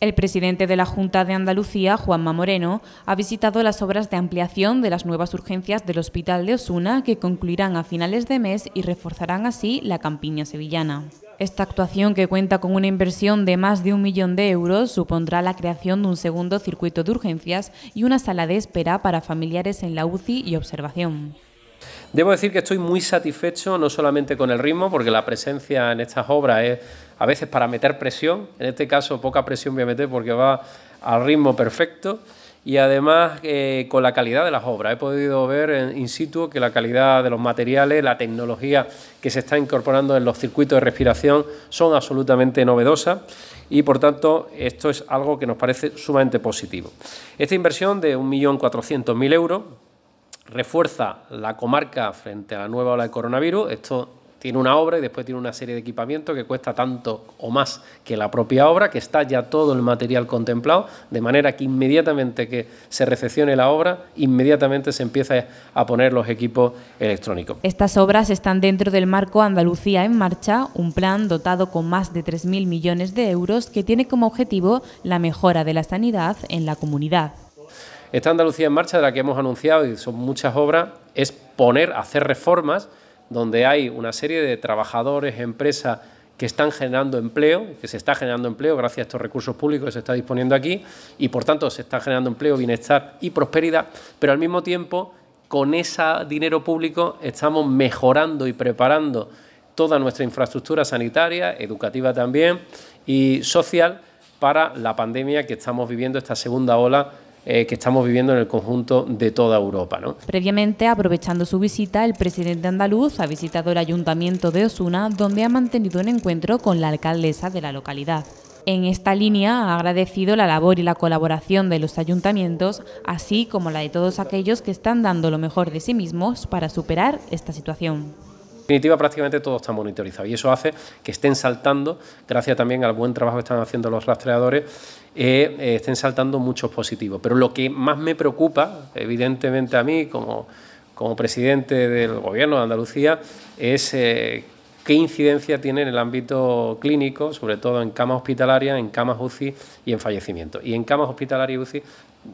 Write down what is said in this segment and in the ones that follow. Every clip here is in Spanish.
El presidente de la Junta de Andalucía, Juanma Moreno, ha visitado las obras de ampliación de las nuevas urgencias del Hospital de Osuna que concluirán a finales de mes y reforzarán así la campiña sevillana. Esta actuación, que cuenta con una inversión de más de un millón de euros, supondrá la creación de un segundo circuito de urgencias y una sala de espera para familiares en la UCI y observación. Debo decir que estoy muy satisfecho no solamente con el ritmo, porque la presencia en estas obras es a veces para meter presión, en este caso poca presión voy a meter porque va al ritmo perfecto, y además eh, con la calidad de las obras. He podido ver in situ que la calidad de los materiales, la tecnología que se está incorporando en los circuitos de respiración son absolutamente novedosas y por tanto esto es algo que nos parece sumamente positivo. Esta inversión de 1.400.000 euros refuerza la comarca frente a la nueva ola de coronavirus. Esto tiene una obra y después tiene una serie de equipamiento que cuesta tanto o más que la propia obra, que está ya todo el material contemplado, de manera que inmediatamente que se recepcione la obra, inmediatamente se empieza a poner los equipos electrónicos. Estas obras están dentro del marco Andalucía en Marcha, un plan dotado con más de 3.000 millones de euros que tiene como objetivo la mejora de la sanidad en la comunidad. Esta Andalucía en marcha de la que hemos anunciado y son muchas obras es poner, hacer reformas donde hay una serie de trabajadores, empresas que están generando empleo, que se está generando empleo gracias a estos recursos públicos que se está disponiendo aquí y por tanto se está generando empleo, bienestar y prosperidad, pero al mismo tiempo con ese dinero público estamos mejorando y preparando toda nuestra infraestructura sanitaria, educativa también y social para la pandemia que estamos viviendo, esta segunda ola eh, que estamos viviendo en el conjunto de toda Europa. Previamente, aprovechando su visita, el presidente andaluz ha visitado el ayuntamiento de Osuna, donde ha mantenido un encuentro con la alcaldesa de la localidad. En esta línea ha agradecido la labor y la colaboración de los ayuntamientos, así como la de todos aquellos que están dando lo mejor de sí mismos para superar esta situación. En definitiva, prácticamente todo está monitorizado y eso hace que estén saltando, gracias también al buen trabajo que están haciendo los rastreadores, eh, eh, estén saltando muchos positivos. Pero lo que más me preocupa, evidentemente a mí como, como presidente del Gobierno de Andalucía, es eh, qué incidencia tiene en el ámbito clínico, sobre todo en camas hospitalarias, en camas UCI y en fallecimiento. Y en camas hospitalarias y UCI,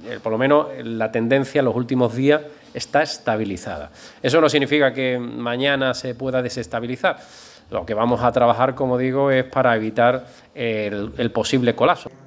eh, por lo menos la tendencia en los últimos días está estabilizada. Eso no significa que mañana se pueda desestabilizar. Lo que vamos a trabajar, como digo, es para evitar el posible colapso.